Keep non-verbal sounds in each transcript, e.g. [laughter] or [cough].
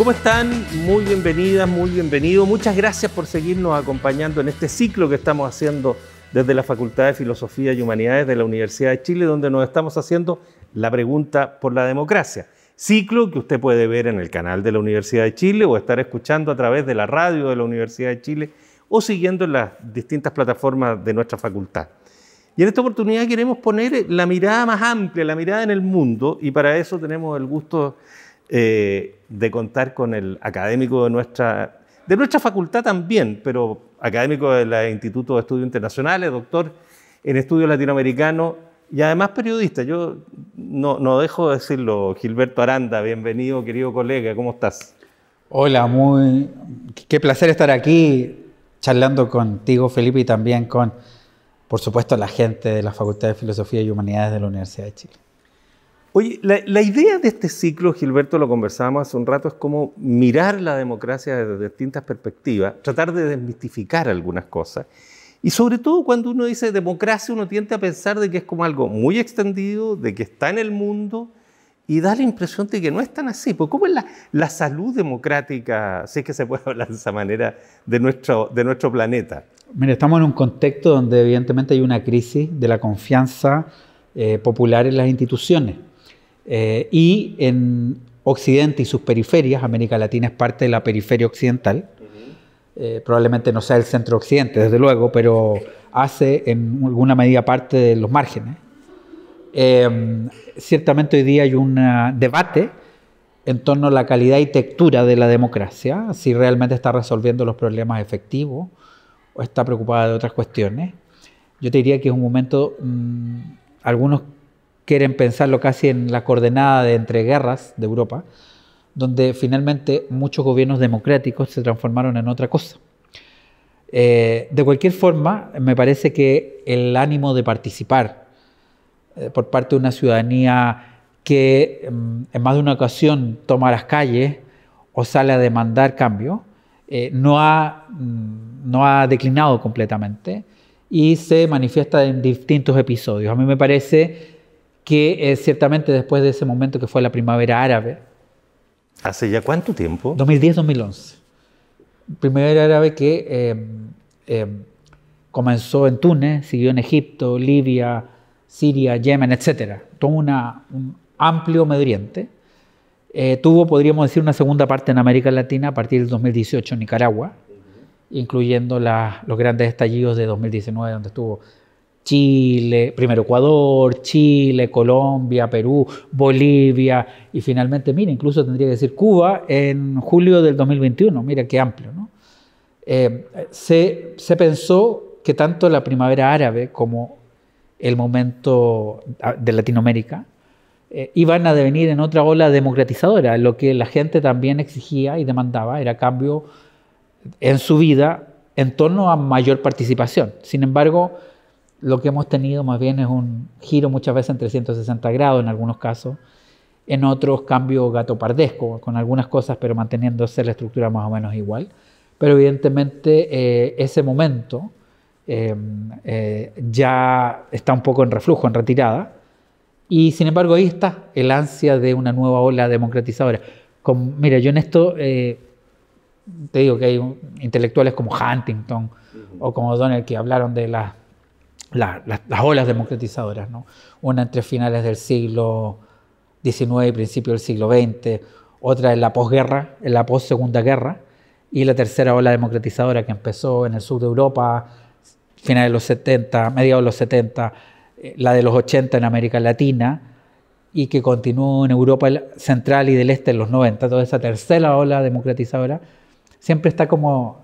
¿Cómo están? Muy bienvenidas, muy bienvenidos. Muchas gracias por seguirnos acompañando en este ciclo que estamos haciendo desde la Facultad de Filosofía y Humanidades de la Universidad de Chile, donde nos estamos haciendo la pregunta por la democracia. Ciclo que usted puede ver en el canal de la Universidad de Chile o estar escuchando a través de la radio de la Universidad de Chile o siguiendo las distintas plataformas de nuestra facultad. Y en esta oportunidad queremos poner la mirada más amplia, la mirada en el mundo, y para eso tenemos el gusto eh, de contar con el académico de nuestra, de nuestra facultad también, pero académico del Instituto de Estudios Internacionales, doctor en estudios latinoamericanos y además periodista. Yo no, dejo de decirlo, Gilberto Aranda, bienvenido, querido colega, ¿cómo estás? Hola, muy qué placer estar aquí charlando contigo, Felipe, y también con, por supuesto, la gente de la Facultad de Filosofía y Humanidades de la Universidad de Chile. Oye, la, idea de este ciclo, Gilberto, lo conversábamos hace un rato, es como mirar la democracia desde distintas perspectivas, tratar de desmitificar algunas cosas. Y sobre todo cuando uno dice democracia, uno tiende a pensar de que es como algo muy extendido, de que está en el mundo, y da la impresión de que no es tan así. Pues, ¿Cómo es la, salud democrática, si es que se puede [laughs] hablar de esa manera, de nuestro, planeta? Mira, estamos en un contexto donde evidentemente hay una crisis de la confianza eh, popular en las instituciones eh, y en Occidente y sus periferias, América Latina es parte de la periferia occidental, eh, probablemente no sea el centro occidente, desde luego, pero hace en alguna medida parte de los márgenes. Em, ciertamente hoy día hay un eh, debate en torno a la calidad y textura de la democracia, si realmente está resolviendo los problemas efectivos o está preocupada de otras cuestiones. Yo te diría que es un momento, mm, algunos quieren pensarlo casi en la coordenada de entreguerras de Europa, donde finalmente muchos gobiernos democráticos se transformaron en otra cosa. Eh, de cualquier forma, me parece que el ánimo de participar eh, por parte de una ciudadanía que mm, en más de una ocasión toma las calles o sale a demandar cambio, eh, no, mm, no ha declinado completamente y se manifiesta en distintos episodios. A mí me parece que ciertamente después de ese momento que fue la primavera árabe. ¿Hace ya cuánto tiempo? 2010-2011. Primavera árabe que eh, eh, comenzó en Túnez, siguió en Egipto, Libia, Siria, Yemen, etc. Tuvo un amplio medriente. Eh, tuvo, podríamos decir, una segunda parte en América Latina a partir del 2018 en Nicaragua, incluyendo los grandes estallidos de 2019, donde estuvo Chile, primero Ecuador, Chile, Colombia, Perú, Bolivia y finalmente, mira, incluso tendría que decir Cuba en julio del 2021, mira qué amplio, ¿no? Eh, se, pensó que tanto la primavera árabe como el momento ah, de Latinoamérica eh, iban a devenir en otra ola democratizadora. Lo que la gente también exigía y demandaba era cambio en su vida en torno a mayor participación. Sin embargo, lo que hemos tenido más bien es un giro muchas veces en 360 grados en algunos casos, en otros cambio gatopardesco con algunas cosas, pero manteniéndose la estructura más o menos igual. Pero evidentemente eh, ese momento em, eh, ya está un poco en reflujo, en retirada, y sin embargo ahí está el ansia de una nueva ola democratizadora. Con, mira, yo en esto eh, te digo que hay intelectuales como Huntington o como Donald que hablaron de las las olas democratizadoras, ¿no? una entre finales del siglo XIX y principios del siglo XX, otra en la posguerra, en la possegunda guerra, y la tercera ola democratizadora que empezó en el sur de Europa, finales de los 70, mediados de los 70, eh, la de los 80 en América Latina y que continuó en Europa central y del este en los 90, toda esa tercera ola democratizadora, siempre está como,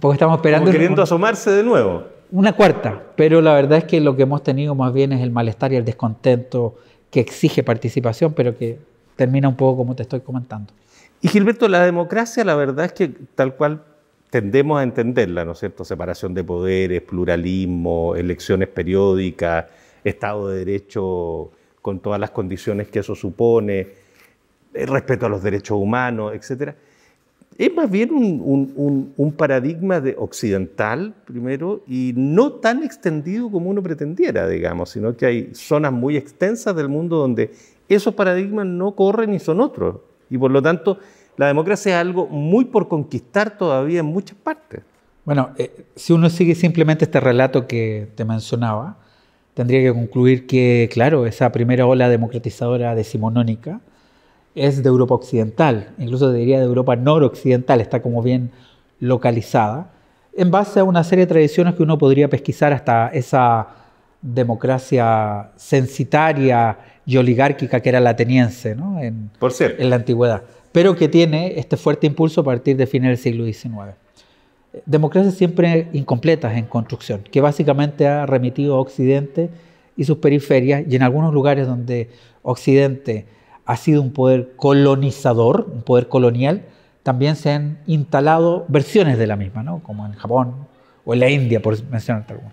porque estamos esperando... Como queriendo asomarse de nuevo una cuarta, pero la verdad es que lo que hemos tenido más bien es el malestar y el descontento que exige participación, pero que termina un poco como te estoy comentando. Y Gilberto, la democracia, la verdad es que tal cual tendemos a entenderla, ¿no es cierto? Separación de poderes, pluralismo, elecciones periódicas, Estado de Derecho con todas las condiciones que eso supone, eh, respeto a los derechos humanos, etcétera es más bien un, paradigma de occidental, primero, y no tan extendido como uno pretendiera, digamos, sino que hay zonas muy extensas del mundo donde esos paradigmas no corren y son otros. Y por lo tanto, la democracia es algo muy por conquistar todavía en muchas partes. Bueno, eh, si uno sigue simplemente este relato que te mencionaba, tendría que concluir que, claro, esa primera ola democratizadora decimonónica, es de Europa Occidental, incluso diría de Europa Noroccidental, está como bien localizada, en base a una serie de tradiciones que uno podría pesquisar hasta esa democracia censitaria y oligárquica que era la ateniense ¿no? en, en la antigüedad, pero que tiene este fuerte impulso a partir de fines del siglo XIX. Democracias siempre incompletas en construcción, que básicamente ha remitido a Occidente y sus periferias, y en algunos lugares donde Occidente ha sido un poder colonizador, un poder colonial, también se han instalado versiones de la misma, ¿no? como en Japón o en la India, por mencionar alguno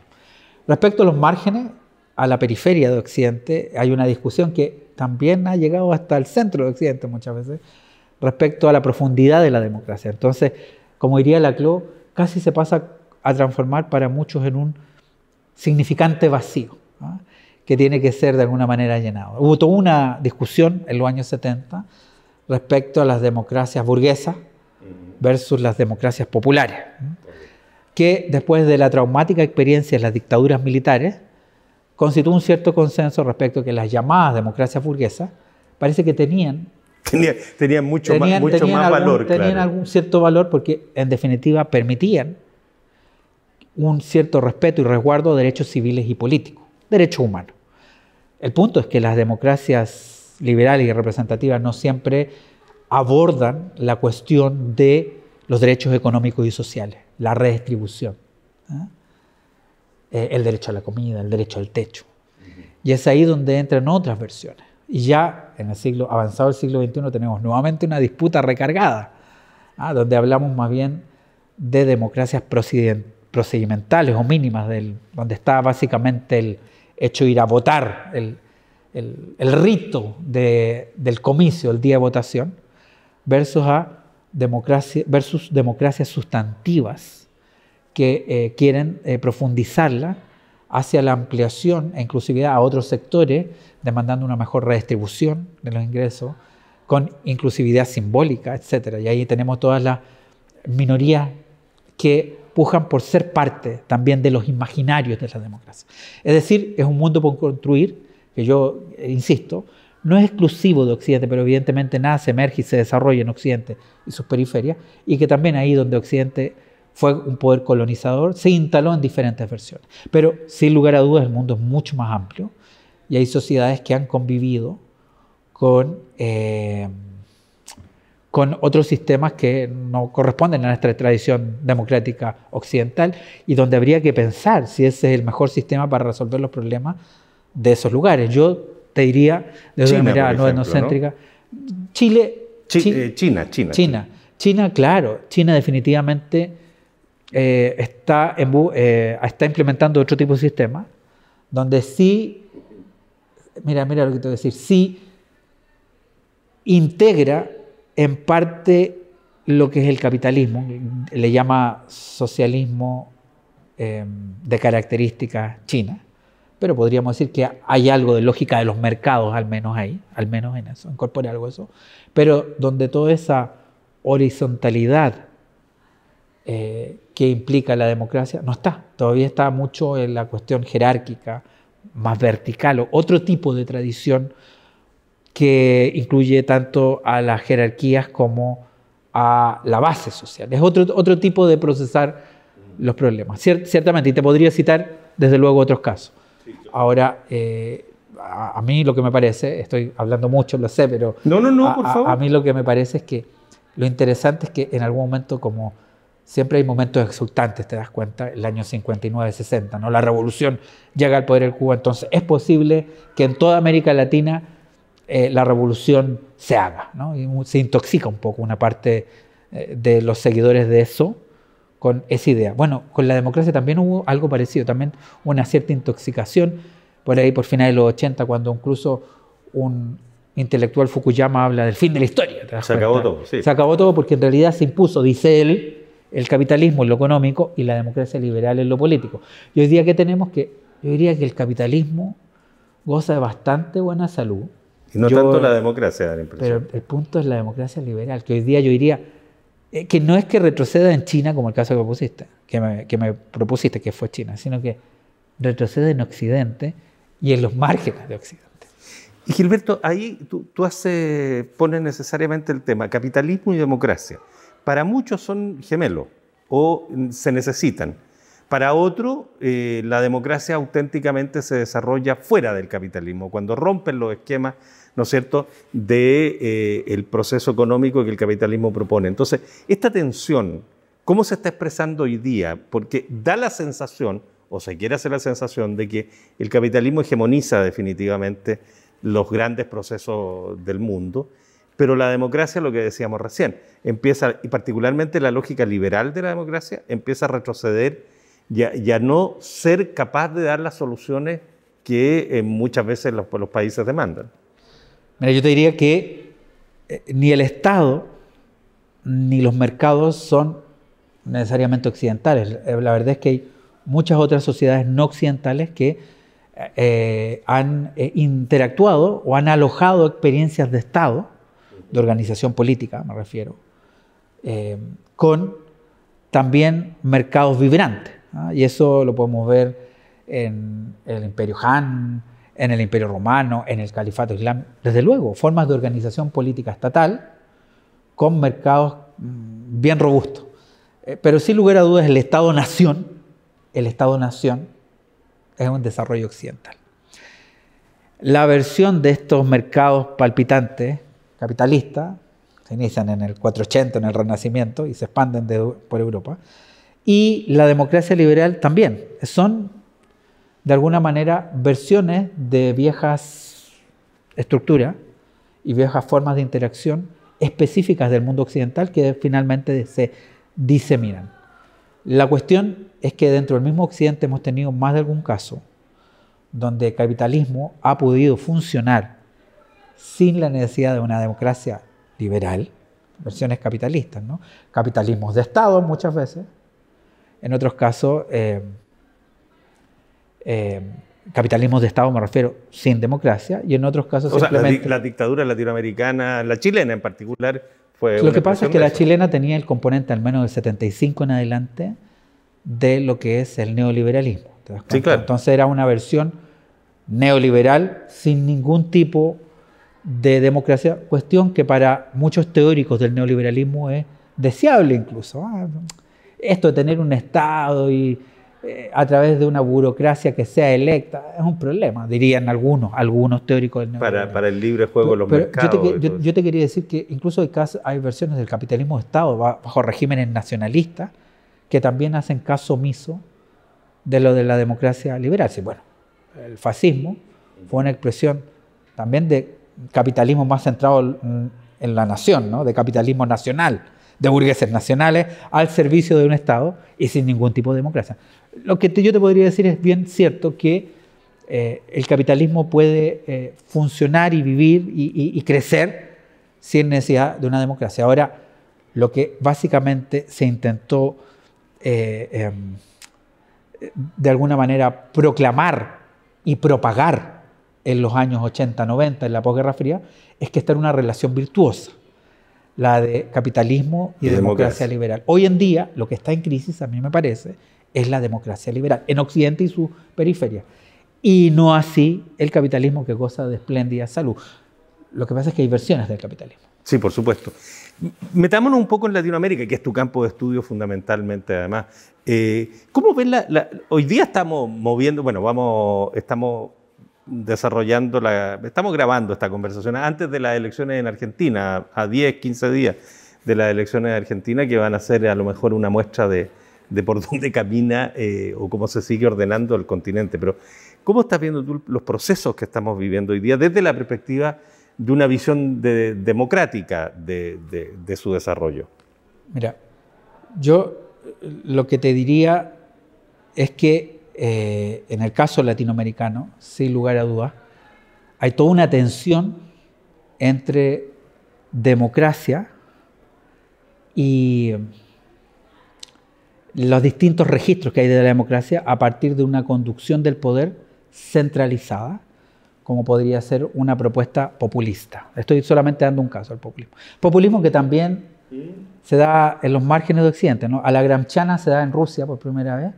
Respecto a los márgenes, a la periferia de Occidente, hay una discusión que también ha llegado hasta el centro de Occidente muchas veces, respecto a la profundidad de la democracia. Entonces, como diría Laclau, casi se pasa a transformar para muchos en un significante vacío. ¿no? que tiene que ser de alguna manera llenado. Hubo toda una discusión en los años 70 respecto a las democracias burguesas versus las democracias populares, que después de la traumática experiencia de las dictaduras militares, constituyó un cierto consenso respecto a que las llamadas democracias burguesas parece que tenían tenían mucho más, valor. Tenían algún cierto valor porque, en definitiva, permitían un cierto respeto y resguardo a derechos civiles y políticos, derechos humanos. El punto es que las democracias liberales y representativas no siempre abordan la cuestión de los derechos económicos y sociales, la redistribución, ¿eh? Eh, el derecho a la comida, el derecho al techo. Y es ahí donde entran otras versiones. Y ya en el siglo avanzado del siglo XXI tenemos nuevamente una disputa recargada, ¿ah? donde hablamos más bien de democracias procedimentales o mínimas, donde está básicamente el, hecho ir a votar, el, rito del comicio, el día de votación, versus, democracia, versus democracias sustantivas que eh, quieren eh, profundizarla hacia la ampliación e inclusividad a otros sectores, demandando una mejor redistribución de los ingresos, con inclusividad simbólica, etc. Y ahí tenemos todas las minorías que pujan por ser parte también de los imaginarios de la democracia. Es decir, es un mundo por construir, que yo eh, insisto, no es exclusivo de Occidente, pero evidentemente nace, emerge y se desarrolla en Occidente y sus periferias, y que también ahí donde Occidente fue un poder colonizador, se instaló en diferentes versiones. Pero sin lugar a dudas el mundo es mucho más amplio y hay sociedades que han convivido con... Eh, con otros sistemas que no corresponden a nuestra tradición democrática occidental y donde habría que pensar si ese es el mejor sistema para resolver los problemas de esos lugares. Yo te diría, de una mirada no etnocéntrica, Chile... Eh, China, China. China. China, claro, China definitivamente eh, está, eh, está implementando otro tipo de sistema, donde sí, mira, mira lo que te voy a decir, sí integra en parte lo que es el capitalismo, le llama socialismo em, de característica china, pero podríamos decir que hay algo de lógica de los mercados, al menos ahí, al menos en eso, incorpora algo eso, pero donde toda esa horizontalidad eh, que implica la democracia no está, todavía está mucho en la cuestión jerárquica, más vertical, o otro tipo de tradición que incluye tanto a las jerarquías como a la base social. Es otro, otro tipo de procesar los problemas, ciertamente, y te podría citar desde luego otros casos. Ahora, eh, a, mí lo que me parece, estoy hablando mucho, lo sé, pero no, no, no, por favor. A, mí lo que me parece es que lo interesante es que en algún momento como siempre hay momentos exultantes, te das cuenta, el año 59-60, ¿no? La revolución llega al poder del Cuba, entonces es posible que en toda América Latina eh, la revolución se haga. se intoxica un poco una parte eh, de los seguidores de eso con esa idea. Bueno, con la democracia también hubo algo parecido, también una cierta intoxicación por ahí por finales de los 80, cuando incluso un intelectual Fukuyama habla del fin de la historia. Se acabó todo, sí. Se acabó todo porque en realidad se impuso, dice él, el capitalismo en lo económico y la democracia liberal en lo político. Y hoy día que tenemos que, yo diría que el capitalismo goza de bastante buena salud, y no tanto la democracia, da impresión. Pero el punto es la democracia liberal, que hoy día yo diría eh, que no es que retroceda en China como el caso que propusiste, que me, propusiste, que fue China, sino que retrocede en Occidente y en los márgenes de Occidente. Y Gilberto, ahí tú, pones necesariamente el tema capitalismo y democracia. Para muchos son gemelos o se necesitan. Para otros, eh, la democracia auténticamente se desarrolla fuera del capitalismo, cuando rompen los esquemas ¿no es cierto?, del de, eh, el proceso económico que el capitalismo propone. Entonces, esta tensión, ¿cómo se está expresando hoy día? Porque da la sensación, o se quiere hacer la sensación, de que el capitalismo hegemoniza definitivamente los grandes procesos del mundo, pero la democracia, lo que decíamos recién, empieza, y particularmente la lógica liberal de la democracia, empieza a retroceder y a, no ser capaz de dar las soluciones que eh, muchas veces los países demandan. Mira, yo te diría que eh, ni el Estado ni los mercados son necesariamente occidentales. La verdad es que hay muchas otras sociedades no occidentales que eh, eh, han interactuado o han alojado experiencias de Estado, de organización política me refiero, con también mercados vibrantes. ¿ah? Y eso lo podemos ver en el Imperio Han, en el Imperio Romano, en el Califato Islámico, desde luego, formas de organización política estatal con mercados mm, bien robustos. Eh, pero sin lugar a dudas, el Estado-nación, el Estado-nación es un desarrollo occidental. La versión de estos mercados palpitantes capitalistas se inician en el 480, en el Renacimiento, y se expanden por Europa. Y la democracia liberal también. Son de alguna manera versiones de viejas estructuras y viejas formas de interacción específicas del mundo occidental que finalmente se diseminan. La cuestión es que dentro del mismo occidente hemos tenido más de algún caso donde el capitalismo ha podido funcionar sin la necesidad de una democracia liberal, versiones capitalistas, ¿no? capitalismos de Estado muchas veces, en otros casos... Eh, eh, capitalismo de Estado, me refiero, sin democracia, y en otros casos la, dictadura latinoamericana, la chilena en particular, fue... Lo que pasa es que la chilena tenía el componente, al menos del 75 en adelante, de lo que es el neoliberalismo. Entonces era una versión neoliberal sin ningún tipo de democracia, cuestión que para muchos teóricos del neoliberalismo es deseable incluso. ¿ah? esto de tener un Estado y eh, a través de una burocracia que sea electa, es un problema, dirían algunos, algunos teóricos del para, para el libre juego de los mercados. Yo te, quería decir que incluso hay, hay versiones del capitalismo de Estado bajo regímenes nacionalistas que también hacen caso omiso de lo de la democracia liberal. Sí, bueno, el fascismo fue una expresión también de capitalismo más centrado en la nación, ¿no? de capitalismo nacional de burgueses nacionales al servicio de un Estado y sin ningún tipo de democracia. Lo que yo te podría decir es bien cierto que eh, el capitalismo puede eh, funcionar y vivir y, crecer sin necesidad de una democracia. Ahora, lo que básicamente se intentó eh, em, de alguna manera proclamar y propagar en los años 80, 90, en la posguerra fría, es que esta era una relación virtuosa la de capitalismo y, democracia. liberal. Hoy en día, lo que está en crisis, a mí me parece, es la democracia liberal, en Occidente y su periferia. Y no así el capitalismo que goza de espléndida salud. Lo que pasa es que hay versiones del capitalismo. Sí, por supuesto. Metámonos un poco en Latinoamérica, que es tu campo de estudio fundamentalmente, además. Eh, ¿Cómo ves la, la, Hoy día estamos moviendo, bueno, vamos, estamos desarrollando la... Estamos grabando esta conversación antes de las elecciones en Argentina, a 10, 15 días de las elecciones en Argentina, que van a ser a lo mejor una muestra de, por [laughs] dónde camina eh, o cómo se sigue ordenando el continente. Pero, ¿cómo estás viendo tú los procesos que estamos viviendo hoy día desde la perspectiva de una visión democrática de, de su desarrollo? Mira, yo eh, lo que te diría es que eh, en el caso latinoamericano, sin lugar a dudas, hay toda una tensión entre democracia y eh, los distintos registros que hay de la democracia a partir de una conducción del poder centralizada, como podría ser una propuesta populista. Estoy solamente dando un caso al populismo. Populismo que también se da en los márgenes de Occidente. ¿no? A la gramchana se da en Rusia por primera vez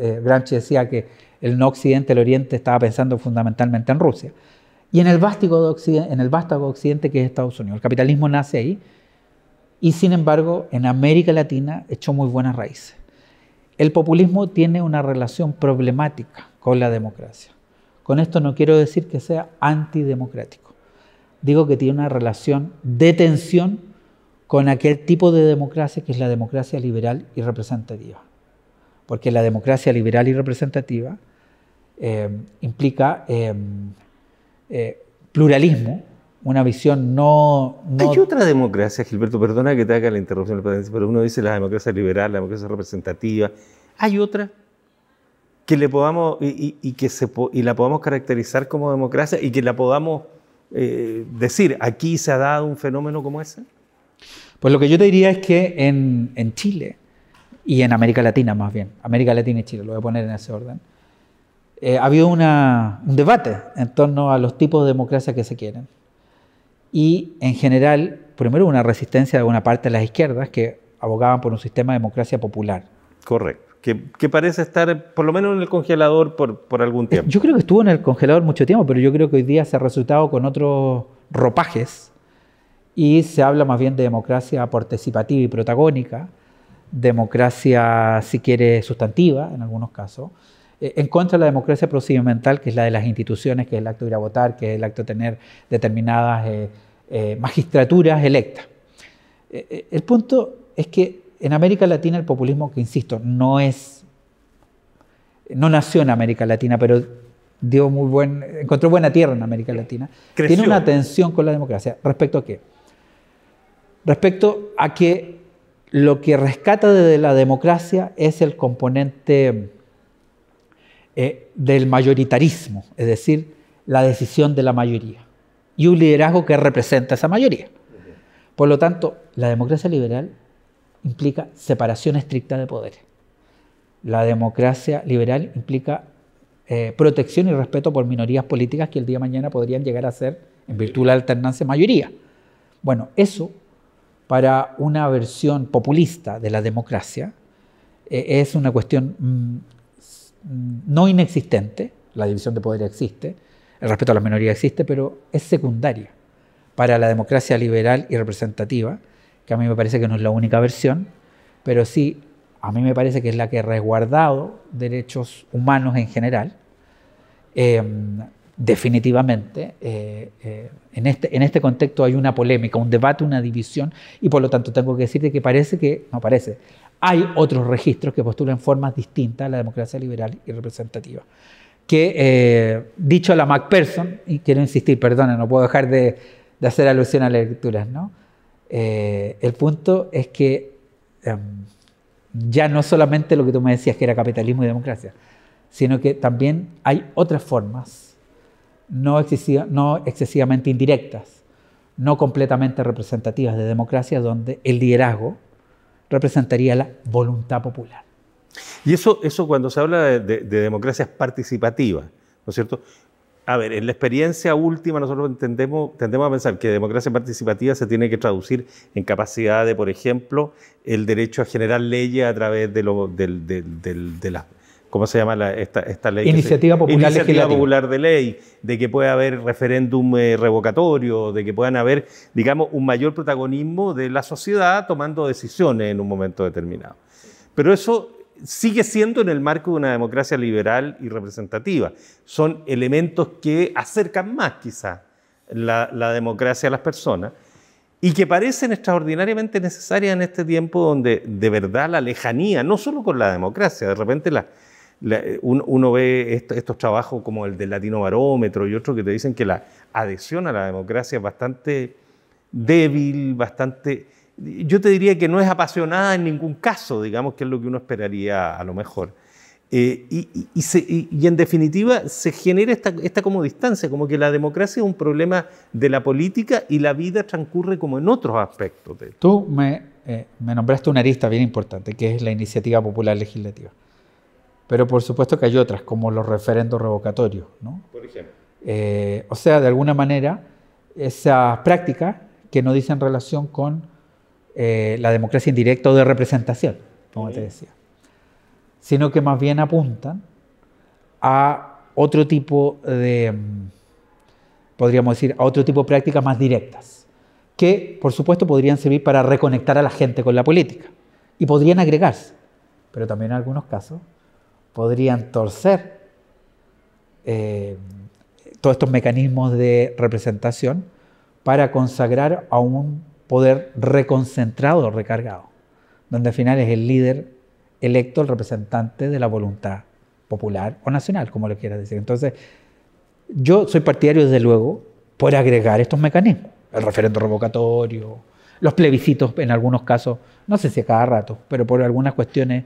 eh, Gramsci decía que el no occidente, el oriente, estaba pensando fundamentalmente en Rusia. Y en el, vástago occidente, occidente que es Estados Unidos. El capitalismo nace ahí y sin embargo en América Latina echó muy buenas raíces. El populismo tiene una relación problemática con la democracia. Con esto no quiero decir que sea antidemocrático. Digo que tiene una relación de tensión con aquel tipo de democracia que es la democracia liberal y representativa porque la democracia liberal y representativa eh, implica eh, eh, pluralismo, una visión no, Hay otra democracia, Gilberto, perdona que te haga la interrupción, pero uno dice la democracia liberal, la democracia representativa. ¿Hay otra? que le podamos y, que se, y la podamos caracterizar como democracia y que la podamos decir aquí se ha dado un fenómeno como ese? Pues lo que yo te diría es que en, en Chile y en América Latina más bien, América Latina y Chile, lo voy a poner en ese orden, eh, ha habido un debate en torno a los tipos de democracia que se quieren. Y en general, primero una resistencia de una parte de las izquierdas que abogaban por un sistema de democracia popular. Correcto. Que, parece estar por lo menos en el congelador por, por, algún eh, tiempo. Yo creo que estuvo en el congelador mucho tiempo, pero yo creo que hoy día se ha resultado con otros ropajes y se habla más bien de democracia participativa y protagónica, democracia, si quiere, sustantiva en algunos casos, eh, en contra de la democracia procedimental, que es la de las instituciones, que es el acto de ir a votar, que es el acto de tener determinadas eh, eh, magistraturas electas. el punto es que en América Latina el populismo, que insisto, no es, no nació en América Latina, pero dio muy buen, encontró buena tierra en América Latina, tiene una tensión con la democracia. ¿Respecto a qué? Respecto a que lo que rescata de la democracia es el componente eh, del mayoritarismo, es decir, la decisión de la mayoría y un liderazgo que representa a esa mayoría. Por lo tanto, la democracia liberal implica separación estricta de poderes. La democracia liberal implica eh, protección y respeto por minorías políticas que el día de mañana podrían llegar a ser, en virtud de la alternancia, mayoría. Bueno, eso para una versión populista de la democracia eh, es una cuestión mm, no inexistente, la división de poder existe, el respeto a la minoría existe, pero es secundaria para la democracia liberal y representativa, que a mí me parece que no es la única versión, pero sí a mí me parece que es la que ha resguardado derechos humanos en general. Eh, definitivamente eh, eh, este, en, este, contexto hay una polémica, un debate, una división, y por lo tanto tengo que decirte que parece que, no parece, hay otros registros que postulan formas distintas a la democracia liberal y representativa. Que, dicho eh, dicho la MacPherson, y quiero insistir, perdona, no puedo dejar de, hacer alusión a las lecturas, ¿no? el punto es que em, ya no solamente lo que tú me decías que era capitalismo y democracia, sino que también hay otras formas no, no excesivamente indirectas, no completamente representativas de democracia, donde el liderazgo representaría la voluntad popular. Y eso, eso cuando se habla de, democracias participativas, ¿no es cierto? A ver, en la experiencia última nosotros entendemos, tendemos a pensar que democracia participativa se tiene que traducir en capacidad de, por ejemplo, el derecho a generar leyes a través de, lo, de ¿cómo se llama esta, ley? Iniciativa Popular Popular Iniciativa Popular de Ley, de que pueda haber referéndum eh, revocatorio, de que puedan haber, digamos, un mayor protagonismo de la sociedad tomando decisiones en un momento determinado. Pero eso sigue siendo en el marco de una democracia liberal y representativa. Son elementos que acercan más quizás, la, la democracia a las personas y que parecen extraordinariamente necesarias en este tiempo donde de verdad la lejanía, no solo con la democracia, de repente la, eh, uno ve estos trabajos como el del Latino Barómetro y otros que te dicen que la adhesión a la democracia es bastante débil, bastante... Yo te diría que no es apasionada en ningún caso, digamos, que es lo que uno esperaría a lo mejor. Eh, y, en definitiva se genera esta, esta, como distancia, como que la democracia es un problema de la política y la vida transcurre como en otros aspectos. Tú me, eh, me nombraste una arista bien importante, que es la iniciativa popular legislativa. Pero por supuesto que hay otras, como los referendos revocatorios. ¿no? Por ejemplo. Eh, o sea, de alguna manera, esas prácticas que no dicen relación con eh, la democracia indirecta o de representación, como te decía, sino que más bien apuntan a otro tipo de, mm, podríamos decir, a otro tipo de prácticas más directas, que por supuesto podrían servir para reconectar a la gente con la política y podrían agregarse, pero también en algunos casos podrían torcer eh, todos estos mecanismos de representación para consagrar a un poder reconcentrado, recargado, donde al final es el líder electo, el representante de la voluntad popular o nacional, como lo quieras decir. Entonces, yo soy partidario, desde luego, por agregar estos mecanismos, el referendo revocatorio, los plebiscitos en algunos casos, no sé si a cada rato, pero por algunas cuestiones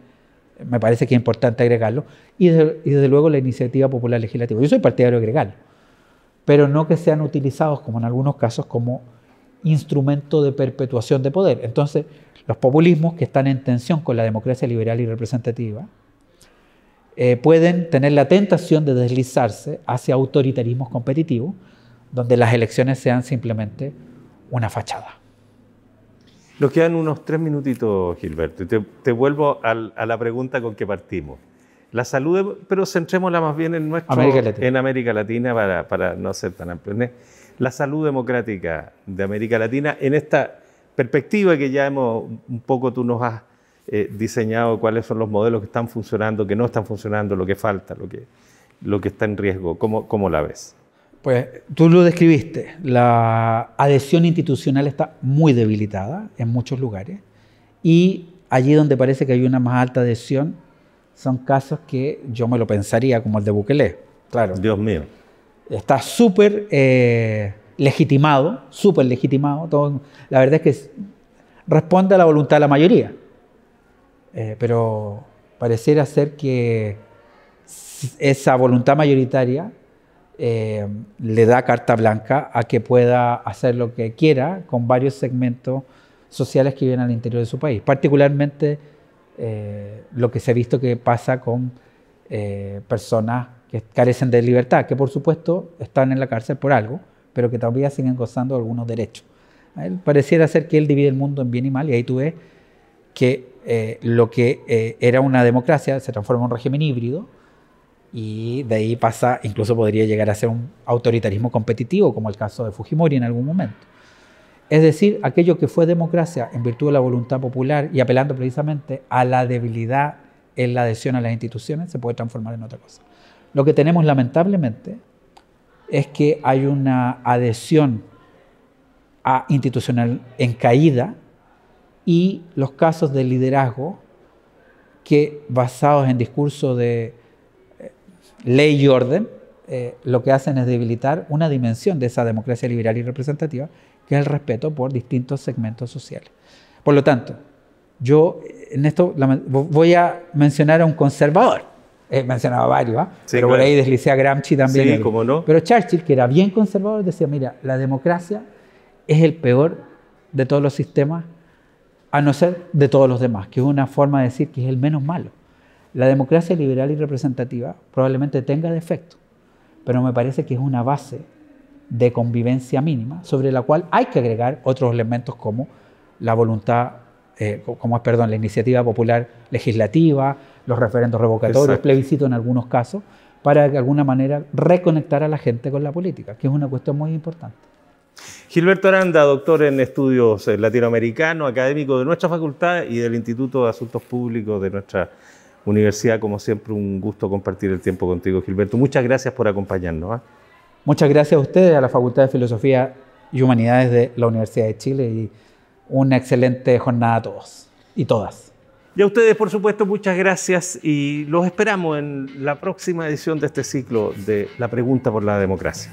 me parece que es importante agregarlo, y desde, luego la iniciativa popular legislativa. Yo soy partidario de agregarlo, pero no que sean utilizados, como en algunos casos, como instrumento de perpetuación de poder. Entonces, los populismos que están en tensión con la democracia liberal y representativa eh, pueden tener la tentación de deslizarse hacia autoritarismos competitivos, donde las elecciones sean simplemente una fachada. Nos quedan unos tres minutitos, Gilberto. Te, te vuelvo a la pregunta con que partimos. La salud, pero centrémosla más bien en nuestro, América Latina para, no ser tan amplio. La salud democrática de América Latina en esta perspectiva que ya hemos, un poco tú nos has eh, diseñado, cuáles son los modelos que están funcionando, que no están funcionando, lo que falta, lo que, está en riesgo. cómo la ves? Pues tú lo describiste, la adhesión institucional está muy debilitada en muchos lugares y allí donde parece que hay una más alta adhesión son casos que yo me lo pensaría, como el de Bukele, claro. Dios mío. Está súper eh, legitimado, súper legitimado. la verdad es que responde a la voluntad de la mayoría, eh, pero pareciera ser que esa voluntad mayoritaria eh, le da carta blanca a que pueda hacer lo que quiera con varios segmentos sociales que viven al interior de su país, particularmente eh, lo que se ha visto que pasa con eh, personas que carecen de libertad, que por supuesto están en la cárcel por algo, pero que todavía siguen gozando algunos derechos. pareciera ser que él divide el mundo en bien y mal, y ahí tú ves que lo que era una democracia se transforma en un régimen híbrido, y de ahí pasa, incluso podría llegar a ser un autoritarismo competitivo, como el caso de Fujimori en algún momento. Es decir, aquello que fue democracia en virtud de la voluntad popular y apelando precisamente a la debilidad en la adhesión a las instituciones, se puede transformar en otra cosa. Lo que tenemos lamentablemente es que hay una adhesión a institucional en caída y los casos de liderazgo que basados en discursos de ley y orden, eh, lo que hacen es debilitar una dimensión de esa democracia liberal y representativa, que es el respeto por distintos segmentos sociales. Por lo tanto, yo en esto voy a mencionar a un conservador. He mencionado a varios, ¿ah? pero por ahí deslicé a Gramsci también. no. Pero Churchill, que era bien conservador, decía, mira, la democracia es el peor de todos los sistemas, a no ser de todos los demás, que es una forma de decir que es el menos malo. La democracia liberal y representativa probablemente tenga defectos, pero me parece que es una base de convivencia mínima sobre la cual hay que agregar otros elementos como la voluntad, eh, como es, perdón, la iniciativa popular legislativa, los referendos revocatorios, plebiscito en algunos casos, para de alguna manera reconectar a la gente con la política, que es una cuestión muy importante. Gilberto Aranda, doctor en estudios eh, latinoamericanos, académico de nuestra facultad y del Instituto de Asuntos Públicos de nuestra universidad. Como siempre, un gusto compartir el tiempo contigo, Gilberto. Muchas gracias por acompañarnos. ¿ah? Muchas gracias a ustedes, a la Facultad de Filosofía y Humanidades de la Universidad de Chile y una excelente jornada a todos y todas. Y a ustedes, por supuesto, muchas gracias y los esperamos en la próxima edición de este ciclo de La Pregunta por la Democracia.